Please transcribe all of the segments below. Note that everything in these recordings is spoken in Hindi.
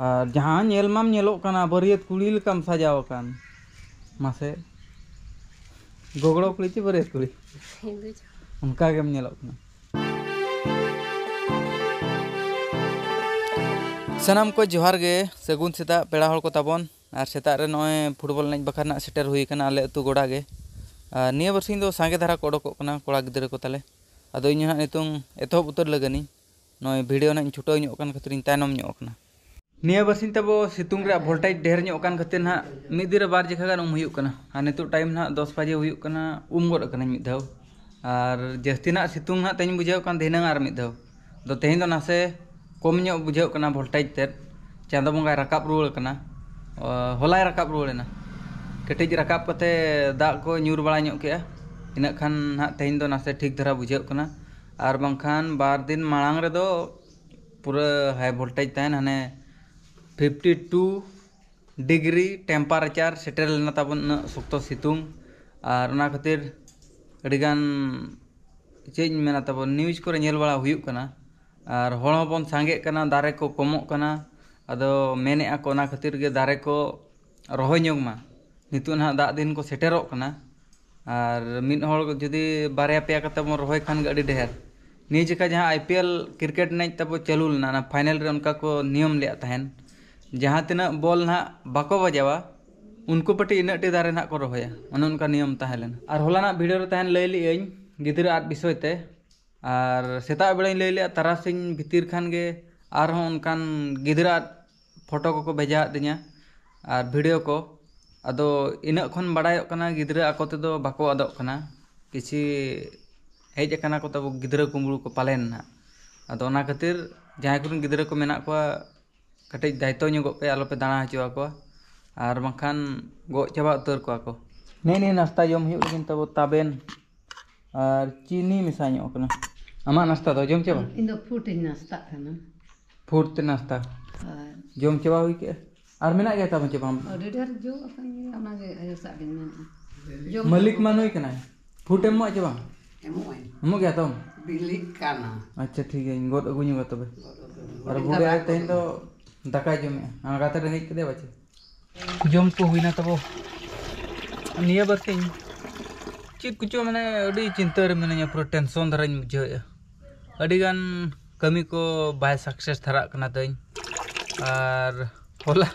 ᱟᱨ ᱡᱟᱦᱟᱸ ᱧᱮᱞ ᱢᱟᱢ ᱧᱮᱞᱚᱜ ᱠᱟᱱᱟ ᱵᱟᱹᱨᱭᱟᱹᱛ ᱠᱩᱲᱤ ᱞᱮᱠᱟᱢ ᱥᱟᱡᱟᱣ ᱟᱠᱟᱱ ᱢᱟᱥᱮ ᱜᱚᱜᱲᱚ ᱠᱩᱲᱤ ᱪᱮ ᱵᱟᱹᱨᱭᱟᱹᱛ ᱠᱩᱲᱤ ᱚᱱᱠᱟ ᱜᱮᱢ ᱧᱮᱞᱚᱜ ᱠᱟᱱᱟ ᱥᱟᱱᱟᱢ ᱠᱚ ᱡᱚᱦᱟᱨ ᱜᱮ ᱥᱟᱹᱜᱩᱱ ᱥᱮᱛᱟᱜ ᱯᱮᱲᱟ ᱦᱚᱲ ᱠᱚ ᱛᱟᱵᱚᱱ ᱟᱨ ᱥᱮᱛᱟᱜ ᱨᱮ ᱱᱚᱜᱼᱚᱭ ᱯᱷᱩᱴᱵᱚᱞ ᱮᱱᱮᱡ ᱵᱟᱠᱷᱨᱟ ᱨᱮᱱᱟᱜ ᱥᱮᱴᱮᱨ ᱦᱩᱭ ᱟᱠᱟᱱᱟ ᱟᱞᱮ ᱟᱹᱛᱩ ᱜᱚᱰᱟ ᱜᱮ ᱟᱨ ᱱᱤᱭᱟᱹ ᱵᱟᱨᱥᱤᱧ ᱫᱚ ᱥᱟᱸᱜᱮ ᱫᱷᱟᱨᱟ ᱠᱚ ᱚᱰᱚᱠᱚᱜ ᱠᱟᱱᱟ ᱠᱚᱲᱟ ᱜᱤᱫᱽᱨᱟᱹ ᱠᱚ ᱛᱟᱞᱮ ᱟᱫᱚ ᱤᱧ ᱦᱟᱸᱜ ᱱᱤᱛᱚᱝ ᱮᱛᱚᱦᱚᱵ ᱩᱛᱟᱹᱨ ᱞᱟᱹᱜᱤᱫ ᱤᱧ ᱱᱚᱜᱼᱚᱭ ᱵᱷᱤᱰᱤᱭᱳ ᱨᱮᱱᱟᱜ ᱤᱧ ᱪᱷᱩᱴᱟᱹᱣ ᱧᱚᱜ ᱠᱟᱱ ᱠᱷᱟᱹᱛᱤᱨ ᱤᱧ ᱛᱟᱭᱱᱚᱢ ᱧᱚᱜ ᱠᱟᱱᱟ Nia basin tabo situng ria voltai deher nyo kan kate na midira bar jika kan um huyuk kana ane itu time na dos paje huyuk kana umur gor kana mi tau ar jasti na situng na tanyi bujau kan dehena ngar mi do tehin do nase kom nyo bujau kana voltai ter chanda mung rakap rul kana holai rakap rul ena kete ji rakap kate dak ko nyur bala nyo kia ina kan na tehin do nase tik dura bujau kana ar bang kan bar din malang redo pura hai voltai tain ane fifty two degree temperature सेटेल सक्त सितुंग खातर चेनाब निूज को नल बड़ा और हमबन सागे दारे को कमोना मेने को खातर के दारे को रोयमा नित दा दिन को सेटेरना और मिनहर जी बारे पेब रोय खानी ढेर नहीं चेका जहाँ आई पी एल क्रिकेट नज तब चालू लेना फाइनल उनका को नियम लेन जहाँ तना बॉल ना बाको बजावा उनको पटे इन दारे ना को रोहे मन उनका नियम तहलन और होला भिडियो तहन लै लि गिदर आद विषय ते और सेता बेड़ी लै लिया तारा से भितर खान गे और उनकान फोटो को भेजा दी और भिडियो को अद इन खन बाड़ा गिदर आको तो बाको आदोना किसी हजना को तब गुमड़ू को पालेन ना अदर जहाँ कुछ गिद्रा को मना को ᱠᱟᱹᱴᱤᱡ ᱫᱟᱭᱤᱛᱛᱚ ᱧᱚᱜᱚᱜ ᱯᱮ ᱟᱞᱚᱯᱮ ᱫᱟᱬᱟ ᱦᱚᱪᱚ ᱟᱠᱚᱣᱟ ᱟᱨ ᱵᱟᱝᱠᱷᱟᱱ ᱜᱚᱡ ᱪᱟᱵᱟ ᱩᱛᱟᱹᱨ ᱠᱚᱣᱟ ᱠᱚ ᱱᱮ ᱱᱮ ᱱᱟᱥᱛᱟ ᱡᱚᱢ ᱦᱩᱭᱩᱜ ᱞᱟᱹᱜᱤᱫ ᱛᱟᱵᱚ ᱛᱟᱵᱮᱱ ᱟᱨ ᱪᱤᱱᱤ ᱢᱮᱥᱟ ᱧᱚᱜ ᱠᱟᱱᱟ ᱟᱢᱟᱜ ᱱᱟᱥᱛᱟ ᱫᱚ ᱡᱚᱢ ᱪᱟᱵᱟ ᱤᱧ ᱫᱚ ᱯᱷᱩᱴᱤᱧ ᱱᱟᱥᱛᱟᱜ ᱠᱟᱱᱟ ᱯᱷᱩᱴ ᱛᱮ ᱱᱟᱥᱛᱟ ᱡᱚᱢ ᱪᱟᱵᱟ ᱦᱩᱭ ᱠᱮᱜᱼᱟ ᱟᱨ ᱢᱮᱱᱟᱜ ᱜᱮᱭᱟ ᱛᱟᱵᱚᱱ ᱪᱮ ᱵᱟᱝ ᱟᱹᱰᱤ ᱰᱷᱮᱨ ᱡᱚ ᱟᱠᱟᱱ ᱜᱮᱭᱟ ᱚᱱᱟᱜᱮ ᱟᱭᱳ ᱥᱟᱜ ᱵᱤᱱ ᱢᱮᱱᱟᱜᱼᱟ ᱢᱟᱹᱞᱤᱠ ᱢᱟᱱᱩᱭ ᱠᱟᱱᱟᱭ ᱯᱷᱩᱴ ᱮᱢᱚᱜ ᱪᱮ ᱵᱟᱝ ᱮᱢᱚᱜ ᱮᱢᱚᱜ ᱜᱮᱭᱟ ᱛᱚᱢ ᱵᱤᱞᱤᱜ ᱠᱟᱱᱟ ᱟᱪᱪᱷᱟ ᱴᱷᱤᱠ ᱜᱮᱭᱟ ᱜᱚᱫ ᱟᱹᱜᱩ ᱧᱚᱜᱟ ᱛᱚᱵᱮ ᱟᱨ ᱵᱩᱰᱷᱤ ᱟᱡ ᱛᱮᱦᱮᱧ ᱫᱚ दाका जो आगाते रेंगेज कदे बचे जम को हुईना तब निया बारे चित कुछ मैंने चिंता रे मेने पूरा टेंशन दारा बुझे अड़ी कमी को बै सक्सेस धरा कना और हला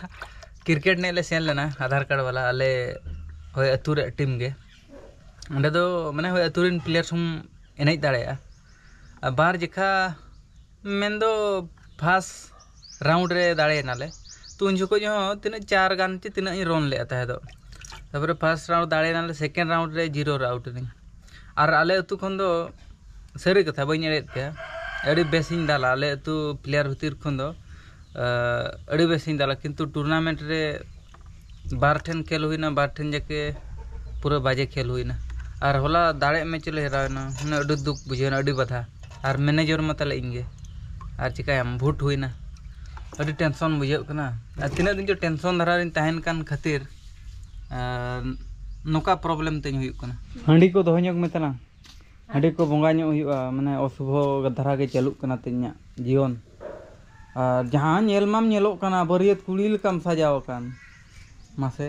क्रिकेट ने सेन लेना आधार कार्ड वाला अले होय अतुरे टीम के अंडे दो माने होय अतुरिन प्लेयर हम एनेज दाड़या बार जेखा मेन दो फास्ट राउंड दाड़ेना तो उन जो तीन चार गान चे तना रन ले फार्ष्ट राउंड दाड़ेना सेकेंड राउंड जीरो आउटनी और आले सारी कथा बी एड बेसिंग दाला आले प्लेयर भितर बेसिंग दाला कि टूर्नामेंट रे बार खेल होना बार ठेन जाके पूरा बाजे खेल होना और हला दाड़े मैच हरवेना दुख बुझेना बाधा और मैनेजर मतलब इनगे और चिकाय भूट होना अभी टेंशन बुझेना तीन दिन जो टेंशन धारा तहन कान खातिर नौका प्रॉब्लम तेज हाँडी को दोहन मेतना हाँडी को बंगा मैं अशुभ धारा के करना तेजा जीवन और जहाँ नलमाम नलोकना बरियत कुड़ी लेकाम सजावान मासे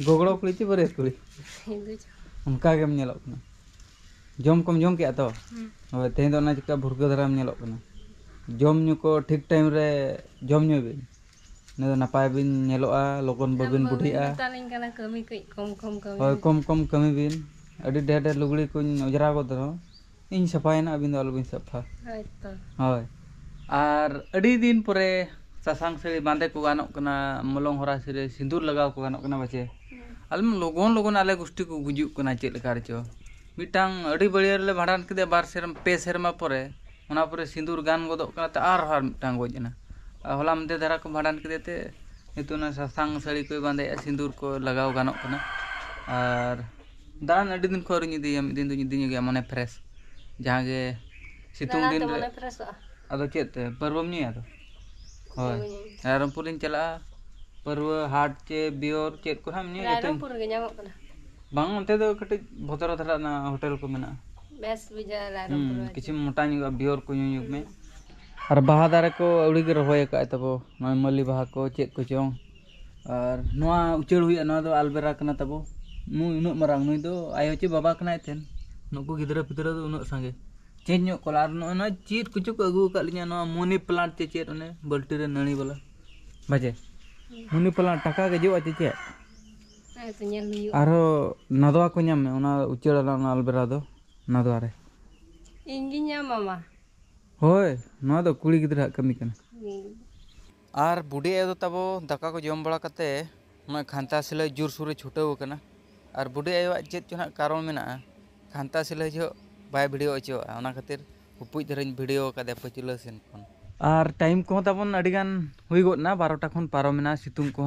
गगड़ो कुड़ी चे बरियत कुड़ी उनका जम कम जम के तो तेहे तेज भुरगा धारा नलोकना ᱡᱚᱢ ᱧᱩ ᱠᱚ ᱴᱷᱤᱠ ᱴᱟᱭᱤᱢ ᱨᱮ ᱡᱚᱢ ᱧᱩᱭ ᱵᱤᱱ ᱱᱮ ᱱᱟᱯᱟᱭ ᱵᱤᱱ ᱧᱮᱞᱚᱜᱼᱟ ᱞᱚᱜᱚᱱ ᱵᱟᱹᱵᱤᱱ ᱵᱩᱰᱷᱤᱜᱼᱟ ᱠᱟᱹᱢᱤ ᱠᱟᱹᱡ ᱠᱚᱢ ᱠᱚᱢ ᱠᱟᱹᱢᱤ ᱦᱳᱭ ᱠᱚᱢ ᱠᱚᱢ ᱠᱟᱹᱢᱤ ᱵᱤᱱ ᱟᱹᱰᱤ ᱰᱷᱮᱨ ᱰᱷᱮᱨ ᱞᱩᱜᱽᱲᱤ ᱠᱚᱧ ᱚᱡᱽᱨᱟ ᱜᱚᱫ ᱨᱮᱦᱚᱸ ᱤᱧ ᱥᱟᱯᱷᱟᱭᱮᱱᱟ ᱟᱹᱵᱤᱱ ᱫᱚ ᱟᱞᱚᱵᱤᱱ ᱥᱟᱯᱷᱟ ᱦᱳᱭ ᱛᱚ ᱦᱳᱭ ᱟᱨ ᱟᱹᱰᱤ ᱫᱤᱱ ᱯᱚᱨᱮ ᱥᱟᱥᱟᱝ ᱥᱟᱹᱲᱤ ᱵᱟᱸᱫᱮ ᱠᱚ ᱜᱟᱱᱚᱜ ᱠᱟᱱᱟ ᱢᱚᱞᱚᱝ ᱦᱚᱨᱟ ᱥᱟᱹᱲᱤ ᱥᱤᱸᱫᱩᱨ ᱞᱟᱜᱟᱣ ᱠᱚ ᱜᱟᱱᱚᱜ ᱠᱟᱱᱟ ᱵᱟᱪᱮ ᱟᱞᱮ ᱞᱚᱜᱚᱱ ᱞᱚᱜᱚᱱ ᱟᱞᱮ ᱜᱩᱥᱴᱤ ᱠᱚ ᱜᱩᱡᱩᱜ ᱠᱟᱱᱟ ᱪᱮᱫ ᱞᱮᱠᱟ ᱨᱮᱪᱚ ᱢᱤᱫᱴᱟᱝ ᱟᱹᱰᱤ ᱵᱟᱹᱲᱤᱭᱟᱹ ᱨᱮᱞᱮ ᱵᱷᱟᱸᱰᱟᱱ ᱠᱮᱫᱮᱭᱟ ᱵᱟᱨ ᱥᱮᱨᱢᱟ ᱯᱮ ᱥᱮᱨᱢᱟ ᱯᱚᱨᱮ ᱚᱱᱟ ᱯᱚᱨᱮ ᱥᱤᱸᱫᱩᱨ ᱜᱟᱱ ᱜᱚᱫᱚᱜ ᱠᱟᱱᱟ ᱛᱮ ᱟᱨᱦᱚᱸ ᱟᱨ ᱢᱤᱫᱴᱟᱝ ᱜᱚᱡ ᱮᱱᱟ ᱦᱚᱞᱟ ᱢᱟᱫᱷᱮᱨ ᱫᱷᱟᱨᱟ ᱠᱚ ᱵᱷᱟᱸᱰᱟᱱ ᱠᱮᱫᱮ ᱛᱮ ᱱᱤᱛᱚᱜ ᱚᱱᱟ ᱥᱟᱥᱟᱝ ᱥᱟᱹᱲᱤ ᱠᱚᱭ ᱵᱟᱸᱫᱮᱭᱮᱜᱼᱟ ᱥᱤᱸᱫᱩᱨ ᱠᱚ ᱞᱟᱜᱟᱣ ᱜᱟᱱᱚᱜ ᱠᱟᱱᱟ ᱟᱨ ᱫᱟᱬᱟᱱ ᱟᱹᱰᱤ ᱫᱤᱱ ᱠᱷᱚᱱ ᱟᱹᱣᱨᱤᱧ ᱤᱫᱤᱭᱟ ᱢᱤᱫ ᱫᱤᱱ ᱫᱚᱧ ᱤᱫᱤᱧ ᱜᱮᱭᱟ ᱢᱚᱱᱮ ᱯᱷᱨᱮᱥ ᱡᱟᱦᱟᱸ ᱜᱮ ᱥᱤᱛᱩᱝ ᱫᱤᱱ ᱨᱮ ᱟᱫᱚ ᱪᱮᱫ ᱛᱮ ᱯᱟᱹᱨᱣᱟᱹᱢ ᱧᱩᱭᱟ ᱟᱫᱚ ᱦᱳᱭ ᱨᱟᱭᱨᱚᱝᱯᱩᱨ ᱤᱧ ᱪᱟᱞᱟᱜᱼᱟ ᱯᱟᱹᱨᱣᱟᱹ ᱦᱟᱴ ᱪᱮ ᱵᱤᱭᱚᱨ ᱪᱮᱫ ᱠᱚ ᱦᱟᱸᱜ ᱧᱩᱭᱟ ᱨᱟᱭᱨᱚᱝᱯᱩᱨ ᱨᱮᱜᱮ ᱧᱟᱢᱚᱜ ᱠᱟᱱᱟ ᱵᱟᱝ ᱚᱱᱛᱮ ᱫᱚ ᱠᱟᱹᱴᱤᱡ ᱵᱚᱛᱚᱨ ᱫᱷᱟᱨᱟ ᱚᱱᱟ ᱦᱳᱴᱮᱞ ᱠᱚ ᱢᱮᱱᱟᱜᱼᱟ हम्म, किसी मोटा बिहर को और बहा दारे को उड़ी रोकए तब मल्ली बहा को चेक को चो और उचड़ा आलबेरा तब इन मांग नु आयो चे बाबा करें नुकू गिदरा पिदा तो उन संगे चेज को चेत कुछ को अगू कर मनी प्लांट चे चेत बाल्टी नड़ी वाला बाजे मनी प्लांट टाका गजो चे चे और हाँ, तो नदवा को उचड़ा आलबेरा ना द्वारे इंगिन्या मामा होय नोदो को जम बड़ा कते नो खंता सिले जुर सुरे छुटे हो कने आर कारण मेना खंता सिलई जो बै भिडो अच्छा ओना खातिर उपुई धरन वीडियो का पचिलो सेन और टाइम को तबन अडीगान हुई गो ना 12टा खन पारो मेना सितुम को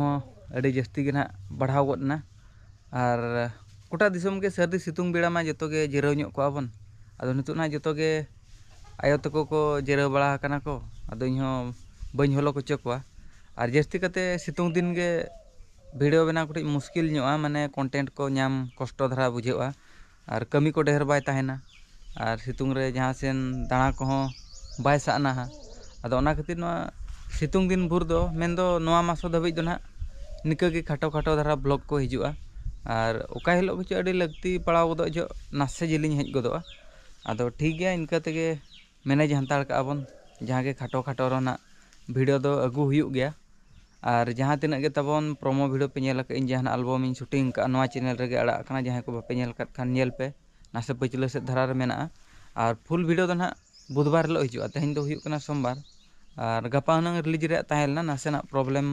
जस्ती के ना बढ़ाओ गो ना गोटा दिसम सर्दी सितुंग बेड़ा में जो जिर कोबन अब नितना जो आयो तक को जिर बड़ा को अद बी हलो को और जस्ती सितुंग दिन के भिडियो बना कुछ मुस्किल मानने कन्टेंट को नाम कष्ट धारा बुझे और कमी को ढेर बैना और सितुंग जहाँ सेन दाणा को बै सदना खातिर सितुंग दिन भूर मेन मासो धाबी तो ना निकागे खाटो खाटो धारा ब्लॉग को हजार और ओका हिलोग हिचो अडी लगती पड़ाव गोदो जो नासे जिलिंग हेच गोदो आदो ठीक है इनका तेगे मेने जहांतार का आबन जहांके खाटो खाटो रो ना वीडियो दो अगु हुयू गया आर जहां तिन अगे तबन प्रोमो वीडियो पे नियल इन जहां अल्बम इन शूटिंग का नवा चैनल रगे अड़ा अकना जहां को बापे नियल कर खान बुधवार लो सोमवार रिलीज रहता है ना नासे ना प्रॉब्लम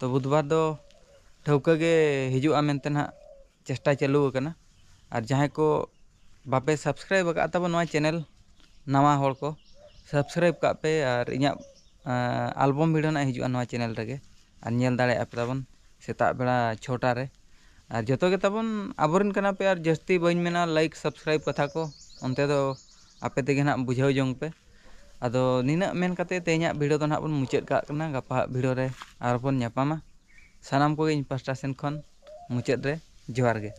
तो बुधवार दो ठाकुर हजूते ना चेष्टा चालू करना और जहाँ को बापे सब्सक्राइब का चैनल नवा हर को सब्सक्राइब का पे और इं आलबम भिडियो ना हजू चैनल और नल दाबन सेता बेड़ा छटारे और जो गेताबन आबोरन का पे और जस्ती बना लाइक सब्सक्राइब कथा को अंते तो आपे ना बुझे जंग पे अद नीना तेज भिडियो तो ना बन मुचाद का गपा भिडियो और नापामा ᱥᱟᱱᱟᱢ ᱠᱚᱜᱮ ᱤᱧ ᱯᱟᱦᱴᱟ ᱥᱮᱱ ᱠᱷᱚᱱ ᱢᱩᱪᱟᱹᱫ ᱨᱮ ᱡᱚᱦᱟᱨ ᱜᱮ